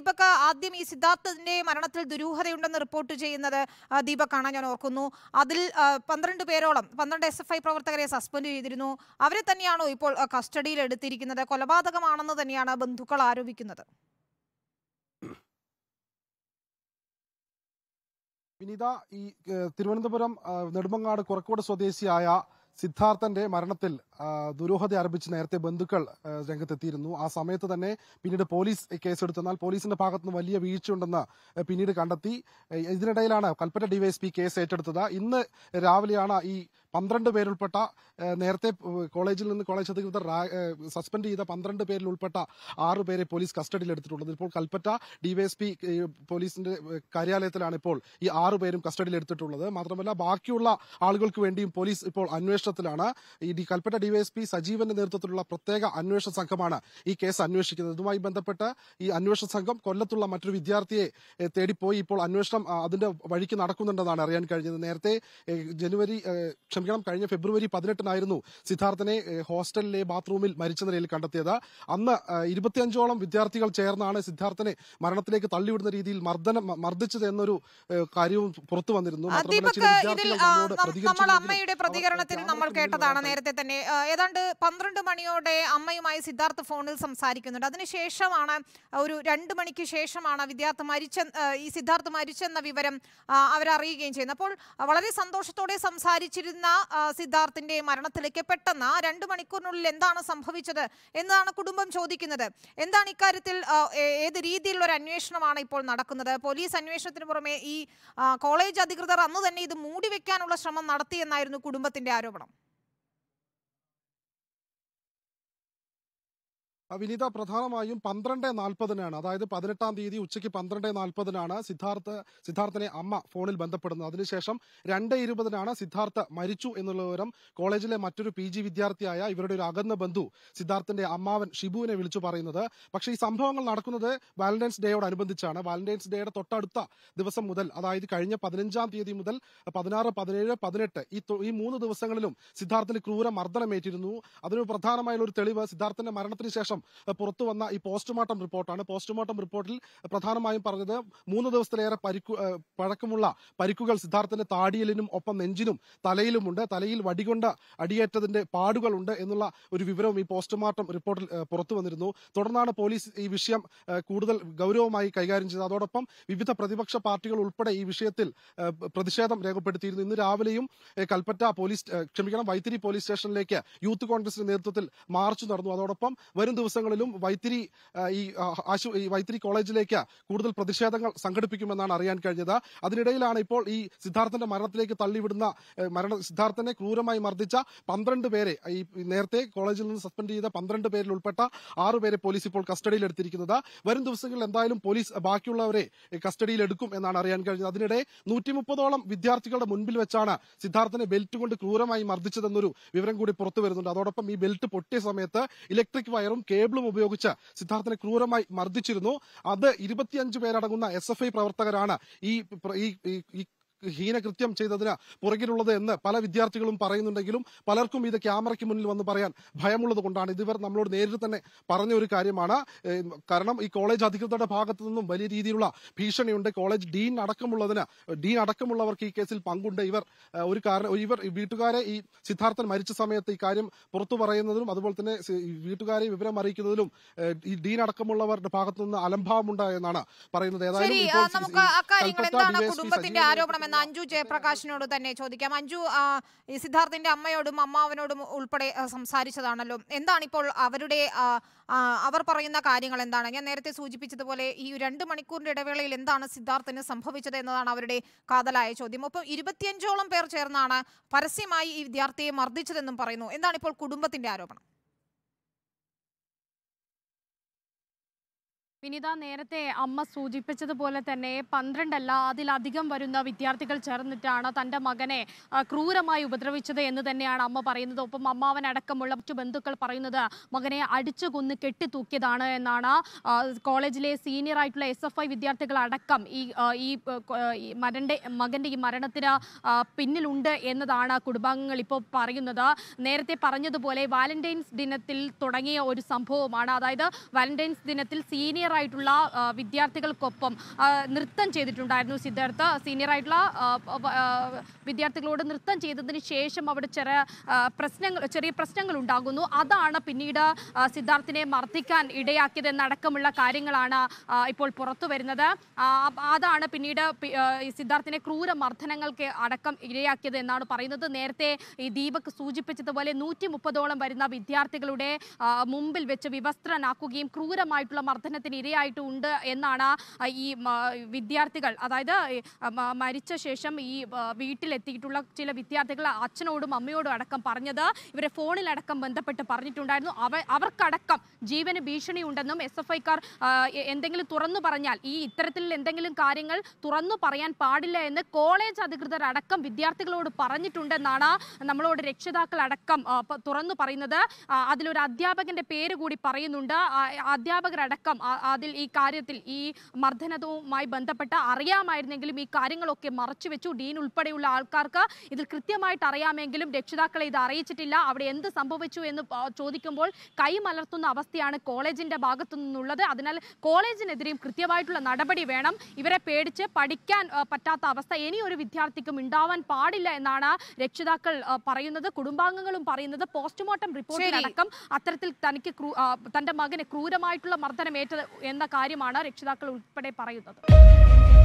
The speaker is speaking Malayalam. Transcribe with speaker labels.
Speaker 1: ദീപക് ആദ്യം ഈ സിദ്ധാർത്ഥിന്റെ മരണത്തിൽ ദുരൂഹതയുണ്ടെന്ന് റിപ്പോർട്ട് ചെയ്യുന്നത് ദീപക്കാണ് ഞാൻ ഓർക്കുന്നു അതിൽ പന്ത്രണ്ട് പേരോളം പന്ത്രണ്ട് എസ് എഫ് ഐ പ്രവർത്തകരെ സസ്പെൻഡ് ചെയ്തിരുന്നു അവരെ തന്നെയാണോ ഇപ്പോൾ കസ്റ്റഡിയിൽ എടുത്തിരിക്കുന്നത് കൊലപാതകമാണെന്ന് തന്നെയാണ് ബന്ധുക്കൾ ആരോപിക്കുന്നത്
Speaker 2: വിനിത ഈ തിരുവനന്തപുരം നെടുമങ്ങാട് കുറക്കോട് സ്വദേശിയായ സിദ്ധാർത്ഥന്റെ മരണത്തിൽ ദുരൂഹത ആരംഭിച്ച് നേരത്തെ ബന്ധുക്കൾ രംഗത്തെത്തിയിരുന്നു ആ സമയത്ത് തന്നെ പിന്നീട് പോലീസ് കേസെടുത്തെന്നാൽ പോലീസിന്റെ ഭാഗത്തുനിന്ന് വലിയ വീഴ്ചയുണ്ടെന്ന് പിന്നീട് കണ്ടെത്തി ഇതിനിടയിലാണ് കൽപ്പറ്റ ഡിവൈഎസ്പി കേസ് ഏറ്റെടുത്തത് ഇന്ന് രാവിലെയാണ് ഈ പന്ത്രണ്ട് പേരുൾപ്പെട്ട നേരത്തെ കോളേജിൽ നിന്ന് കോളേജ് അധികൃതർ സസ്പെൻഡ് ചെയ്ത പന്ത്രണ്ട് പേരിൽ ഉൾപ്പെട്ട ആറ് പേരെ പോലീസ് കസ്റ്റഡിയിൽ എടുത്തിട്ടുള്ളത് ഇപ്പോൾ കൽപ്പറ്റ ഡിവൈഎസ്പി പോലീസിന്റെ കാര്യാലയത്തിലാണ് ഇപ്പോൾ ഈ ആറു പേരും കസ്റ്റഡിയിൽ എടുത്തിട്ടുള്ളത് മാത്രമല്ല ബാക്കിയുള്ള ആളുകൾക്ക് വേണ്ടിയും പോലീസ് ഇപ്പോൾ അന്വേഷണത്തിലാണ് ഈ കൽപ്പറ്റ ഡിവൈഎസ്പി സജീവന്റെ നേതൃത്വത്തിലുള്ള പ്രത്യേക അന്വേഷണ സംഘമാണ് ഈ കേസ് അന്വേഷിക്കുന്നത് ഇതുമായി ബന്ധപ്പെട്ട് ഈ അന്വേഷണ സംഘം കൊല്ലത്തുള്ള മറ്റൊരു വിദ്യാർത്ഥിയെ തേടിപ്പോയി ഇപ്പോൾ അന്വേഷണം അതിന്റെ വഴിക്ക് നടക്കുന്നുണ്ടെന്നാണ് അറിയാൻ കഴിഞ്ഞത് നേരത്തെ ജനുവരി ക്ഷമിക്കണം കഴിഞ്ഞ ഫെബ്രുവരി പതിനെട്ടിനായിരുന്നു സിദ്ധാർത്ഥനെ ഹോസ്റ്റലിലെ ബാത്റൂമിൽ മരിച്ച നിലയിൽ കണ്ടെത്തിയത് അന്ന് ഇരുപത്തിയഞ്ചോളം വിദ്യാർത്ഥികൾ ചേർന്നാണ് സിദ്ധാർത്ഥനെ മരണത്തിലേക്ക് തള്ളിവിടുന്ന രീതിയിൽ മർദ്ദനം മർദ്ദിച്ചത് എന്നൊരു കാര്യവും പുറത്തു വന്നിരുന്നു അമ്മയുടെ
Speaker 1: പ്രതികരണത്തിൽ നമ്മൾ കേട്ടതാണ് നേരത്തെ തന്നെ ഏതാണ്ട് പന്ത്രണ്ട് മണിയോടെ അമ്മയുമായി സിദ്ധാർത്ഥ ഫോണിൽ സംസാരിക്കുന്നുണ്ട് അതിനുശേഷമാണ് ഒരു രണ്ടു മണിക്ക് ശേഷമാണ് വിദ്യാർത്ഥി മരിച്ച ഈ സിദ്ധാർത്ഥ് മരിച്ചെന്ന വിവരം അവരറിയുകയും ചെയ്യുന്നത് അപ്പോൾ വളരെ സന്തോഷത്തോടെ സംസാരിച്ചിരുന്ന സിദ്ധാർത്ഥിന്റെ മരണത്തിലേക്ക് പെട്ടെന്ന് രണ്ടു മണിക്കൂറിനുള്ളിൽ എന്താണ് സംഭവിച്ചത് എന്നതാണ് കുടുംബം ചോദിക്കുന്നത് എന്താണ് ഇക്കാര്യത്തിൽ ഏത് രീതിയിലുള്ള ഒരു അന്വേഷണമാണ് ഇപ്പോൾ നടക്കുന്നത് പോലീസ് അന്വേഷണത്തിന് പുറമെ ഈ കോളേജ് അധികൃതർ അന്ന് തന്നെ ഇത് മൂടിവെക്കാനുള്ള ശ്രമം നടത്തിയെന്നായിരുന്നു കുടുംബത്തിന്റെ ആരോപണം
Speaker 2: വിനീത പ്രധാനമായും പന്ത്രണ്ട് നാൽപ്പതിനാണ് അതായത് പതിനെട്ടാം തീയതി ഉച്ചയ്ക്ക് പന്ത്രണ്ട് നാൽപ്പതിനാണ് സിദ്ധാർത്ഥ സിദ്ധാർത്ഥനെ അമ്മ ഫോണിൽ ബന്ധപ്പെടുന്നത് അതിനുശേഷം രണ്ട് ഇരുപതിനാണ് സിദ്ധാർത്ഥ മരിച്ചു എന്നുള്ള വിവരം കോളേജിലെ മറ്റൊരു പി ജി വിദ്യാർത്ഥിയായ ഇവരുടെ ഒരു അകന്ന ബന്ധു സിദ്ധാർത്ഥന്റെ അമ്മാവൻ ഷിബുവിനെ വിളിച്ചു പറയുന്നത് പക്ഷേ ഈ സംഭവങ്ങൾ നടക്കുന്നത് വാലന്റൈൻസ് ഡേയോടനുബന്ധിച്ചാണ് വാലന്റൈൻസ് ഡേയുടെ തൊട്ടടുത്ത ദിവസം മുതൽ അതായത് കഴിഞ്ഞ പതിനഞ്ചാം തീയതി മുതൽ പതിനാറ് പതിനേഴ് പതിനെട്ട് ഈ ഈ മൂന്ന് ദിവസങ്ങളിലും സിദ്ധാർത്ഥന് ക്രൂര മർദ്ദനമേറ്റിരുന്നു അതിന് പ്രധാനമായുള്ള ഒരു തെളിവ് സിദ്ധാർത്ഥന്റെ മരണത്തിന് ശേഷം ശേഷം പുറത്തു വന്ന ഈ പോസ്റ്റ്മോർട്ടം റിപ്പോർട്ടാണ് പോസ്റ്റ്മോർട്ടം റിപ്പോർട്ടിൽ പ്രധാനമായും പറഞ്ഞത് മൂന്ന് ദിവസത്തിലേറെ പരിക്കു പഴക്കമുള്ള പരിക്കുകൾ സിദ്ധാർത്ഥിന്റെ താടിയലിനും ഒപ്പം നെഞ്ചിനും തലയിലുമുണ്ട് തലയിൽ വടികൊണ്ട് അടിയേറ്റതിന്റെ പാടുകളുണ്ട് എന്നുള്ള ഒരു വിവരവും ഈ പോസ്റ്റ്മോർട്ടം റിപ്പോർട്ടിൽ പുറത്തു വന്നിരുന്നു തുടർന്നാണ് പോലീസ് ഈ വിഷയം കൂടുതൽ ഗൗരവമായി കൈകാര്യം ചെയ്തത് അതോടൊപ്പം വിവിധ പ്രതിപക്ഷ പാർട്ടികൾ ഉൾപ്പെടെ ഈ വിഷയത്തിൽ പ്രതിഷേധം രേഖപ്പെടുത്തിയിരുന്നു ഇന്ന് രാവിലെയും കൽപ്പറ്റ പോലീസ് ക്ഷമിക്കണം വൈത്തിരി പോലീസ് സ്റ്റേഷനിലേക്ക് യൂത്ത് കോൺഗ്രസിന്റെ നേതൃത്വത്തിൽ മാർച്ച് നടന്നു അതോടൊപ്പം വരും ദിവസങ്ങളിലും വൈത്തിരി ഈ വൈത്തിരി കോളേജിലേക്ക് കൂടുതൽ പ്രതിഷേധങ്ങൾ സംഘടിപ്പിക്കുമെന്നാണ് അറിയാൻ കഴിഞ്ഞത് അതിനിടയിലാണ് ഇപ്പോൾ ഈ സിദ്ധാർത്ഥന്റെ മരണത്തിലേക്ക് തള്ളിവിടുന്ന മരണ സിദ്ധാർത്ഥനെ ക്രൂരമായി മർദ്ദിച്ച പന്ത്രണ്ട് പേരെ ഈ നേരത്തെ കോളേജിൽ നിന്ന് സസ്പെൻഡ് ചെയ്ത പന്ത്രണ്ട് പേരിൽ ഉൾപ്പെട്ട ആറുപേരെ പോലീസ് ഇപ്പോൾ കസ്റ്റഡിയിൽ എടുത്തിരിക്കുന്നത് വരും ദിവസങ്ങളിൽ എന്തായാലും പോലീസ് ബാക്കിയുള്ളവരെ കസ്റ്റഡിയിൽ എടുക്കും എന്നാണ് അറിയാൻ കഴിഞ്ഞത് അതിനിടെ നൂറ്റി മുപ്പതോളം വിദ്യാർത്ഥികളുടെ മുൻപിൽ വെച്ചാണ് സിദ്ധാർത്ഥനെ ബെൽറ്റ് കൊണ്ട് ക്രൂരമായി മർദ്ദിച്ചതെന്നൊരു വിവരം കൂടി പുറത്തു വരുന്നുണ്ട് അതോടൊപ്പം ഈ ബെൽറ്റ് പൊട്ടിയ സമയത്ത് ഇലക്ട്രിക് വയറും കെ ടേബിളും ഉപയോഗിച്ച് സിദ്ധാർത്ഥിനെ ക്രൂരമായി മർദ്ദിച്ചിരുന്നു അത് ഇരുപത്തിയഞ്ച് പേരടങ്ങുന്ന എസ് എഫ് ഐ പ്രവർത്തകരാണ് ഈ ഹീനകൃത്യം ചെയ്തതിന് പുറകിലുള്ളത് എന്ന് പല വിദ്യാർത്ഥികളും പറയുന്നുണ്ടെങ്കിലും പലർക്കും ഇത് ക്യാമറയ്ക്ക് മുന്നിൽ വന്ന് പറയാൻ ഭയമുള്ളത് കൊണ്ടാണ് ഇതിവർ നമ്മളോട് നേരിട്ട് തന്നെ പറഞ്ഞ ഒരു കാര്യമാണ് കാരണം ഈ കോളേജ് അധികൃതരുടെ ഭാഗത്തു നിന്നും വലിയ രീതിയിലുള്ള ഭീഷണിയുണ്ട് കോളേജ് ഡീൻ അടക്കമുള്ളതിന് ഡീൻ അടക്കമുള്ളവർക്ക് ഈ കേസിൽ പങ്കുണ്ട് ഇവർ ഒരു കാരണം ഇവർ വീട്ടുകാരെ ഈ സിദ്ധാർത്ഥൻ മരിച്ച സമയത്ത് ഈ കാര്യം പുറത്തു പറയുന്നതിലും അതുപോലെ തന്നെ വീട്ടുകാരെ വിവരം അറിയിക്കുന്നതിലും ഈ ഡീൻ അടക്കമുള്ളവരുടെ ഭാഗത്തു നിന്ന് അലംഭാവമുണ്ട് എന്നാണ് പറയുന്നത് ഏതായാലും എന്ന്
Speaker 1: അഞ്ജു ജയപ്രകാശിനോട് തന്നെ ചോദിക്കാം അഞ്ജു സിദ്ധാർത്ഥിന്റെ അമ്മയോടും അമ്മാവനോടും ഉൾപ്പെടെ സംസാരിച്ചതാണല്ലോ എന്താണ് ഇപ്പോൾ അവരുടെ അവർ പറയുന്ന കാര്യങ്ങൾ എന്താണ് ഞാൻ നേരത്തെ സൂചിപ്പിച്ചതുപോലെ ഈ രണ്ട് മണിക്കൂറിന്റെ ഇടവേളയിൽ എന്താണ് സിദ്ധാർത്ഥിന് സംഭവിച്ചത് എന്നതാണ് അവരുടെ കാതലായ ചോദ്യം ഒപ്പം ഇരുപത്തിയഞ്ചോളം പേർ ചേർന്നാണ് പരസ്യമായി ഈ വിദ്യാർത്ഥിയെ മർദ്ദിച്ചതെന്നും പറയുന്നു എന്താണ് ഇപ്പോൾ കുടുംബത്തിന്റെ ആരോപണം
Speaker 3: വിനിത നേരത്തെ അമ്മ സൂചിപ്പിച്ചതുപോലെ തന്നെ പന്ത്രണ്ടല്ല അതിലധികം വരുന്ന വിദ്യാർത്ഥികൾ ചേർന്നിട്ടാണ് തൻ്റെ മകനെ ക്രൂരമായി ഉപദ്രവിച്ചത് എന്ന് തന്നെയാണ് അമ്മ പറയുന്നത് ഒപ്പം അമ്മാവൻ അടക്കമുള്ള മറ്റു ബന്ധുക്കൾ പറയുന്നത് മകനെ അടിച്ചു കൊന്ന് കെട്ടിത്തൂക്കിയതാണ് എന്നാണ് കോളേജിലെ സീനിയർ ആയിട്ടുള്ള എസ് എഫ് ഐ വിദ്യാർത്ഥികൾ അടക്കം ഈ ഈ മരൻ്റെ മകൻ്റെ ഈ മരണത്തിന് പിന്നിലുണ്ട് എന്നതാണ് കുടുംബാംഗങ്ങൾ ഇപ്പോൾ പറയുന്നത് നേരത്തെ പറഞ്ഞതുപോലെ വാലന്റൈൻസ് ദിനത്തിൽ തുടങ്ങിയ ഒരു സംഭവമാണ് അതായത് വാലന്റൈൻസ് ദിനത്തിൽ സീനിയർ ആയിട്ടുള്ള വിദ്യാർത്ഥികൾക്കൊപ്പം നൃത്തം ചെയ്തിട്ടുണ്ടായിരുന്നു സിദ്ധാർത്ഥ സീനിയർ ആയിട്ടുള്ള വിദ്യാർത്ഥികളോട് നൃത്തം ചെയ്തതിന് ശേഷം അവിടെ ചെറിയ പ്രശ്നങ്ങൾ ചെറിയ പ്രശ്നങ്ങൾ ഉണ്ടാകുന്നു അതാണ് പിന്നീട് സിദ്ധാർത്ഥിനെ മർദ്ദിക്കാൻ എന്നടക്കമുള്ള കാര്യങ്ങളാണ് ഇപ്പോൾ പുറത്തു വരുന്നത് അതാണ് പിന്നീട് സിദ്ധാർത്ഥിനെ ക്രൂര മർദ്ദനങ്ങൾക്ക് അടക്കം ഇരയാക്കിയത് എന്നാണ് പറയുന്നത് നേരത്തെ ഈ ദീപക് സൂചിപ്പിച്ചതുപോലെ നൂറ്റി മുപ്പതോളം വരുന്ന വിദ്യാർത്ഥികളുടെ മുമ്പിൽ വെച്ച് വിവസ്ത്രനാക്കുകയും ക്രൂരമായിട്ടുള്ള മർദ്ദനത്തിന് ഇരയായിട്ടുണ്ട് എന്നാണ് ഈ വിദ്യാർത്ഥികൾ അതായത് മരിച്ച ശേഷം ഈ വീട്ടിലെത്തിയിട്ടുള്ള ചില വിദ്യാർത്ഥികൾ അച്ഛനോടും അമ്മയോടും അടക്കം പറഞ്ഞത് ഇവരെ ഫോണിലടക്കം ബന്ധപ്പെട്ട് പറഞ്ഞിട്ടുണ്ടായിരുന്നു അവ അവർക്കടക്കം ജീവന് ഭീഷണിയുണ്ടെന്നും എസ് എഫ് ഐക്കാർ എന്തെങ്കിലും തുറന്നു പറഞ്ഞാൽ ഈ ഇത്തരത്തിൽ എന്തെങ്കിലും കാര്യങ്ങൾ തുറന്നു പറയാൻ പാടില്ല എന്ന് കോളേജ് അധികൃതർ അടക്കം വിദ്യാർത്ഥികളോട് പറഞ്ഞിട്ടുണ്ടെന്നാണ് നമ്മളോട് രക്ഷിതാക്കൾ അടക്കം തുറന്നു പറയുന്നത് അതിലൊരു അധ്യാപകന്റെ പേര് കൂടി പറയുന്നുണ്ട് അധ്യാപകരടക്കം അതിൽ ഈ കാര്യത്തിൽ ഈ മർദ്ദനവുമായി ബന്ധപ്പെട്ട് അറിയാമായിരുന്നെങ്കിലും ഈ കാര്യങ്ങളൊക്കെ മറച്ചുവെച്ചു ഡീൻ ഉൾപ്പെടെയുള്ള ആൾക്കാർക്ക് ഇതിൽ കൃത്യമായിട്ട് അറിയാമെങ്കിലും രക്ഷിതാക്കളെ ഇത് അറിയിച്ചിട്ടില്ല അവിടെ എന്ത് സംഭവിച്ചു എന്ന് ചോദിക്കുമ്പോൾ കൈമലർത്തുന്ന അവസ്ഥയാണ് കോളേജിന്റെ ഭാഗത്തു നിന്നുള്ളത് അതിനാൽ കോളേജിനെതിരെയും കൃത്യമായിട്ടുള്ള നടപടി വേണം ഇവരെ പേടിച്ച് പഠിക്കാൻ പറ്റാത്ത അവസ്ഥ ഇനി ഒരു വിദ്യാർത്ഥിക്കും ഉണ്ടാവാൻ പാടില്ല എന്നാണ് രക്ഷിതാക്കൾ പറയുന്നത് കുടുംബാംഗങ്ങളും പറയുന്നത് പോസ്റ്റ്മോർട്ടം റിപ്പോർട്ടിലടക്കം അത്തരത്തിൽ തനിക്ക് തന്റെ മകന് ക്രൂരമായിട്ടുള്ള മർദ്ദനം ഏറ്റത് എന്ന കാര്യമാണ് രക്ഷിതാക്കൾ ഉൾപ്പെടെ പറയുന്നത്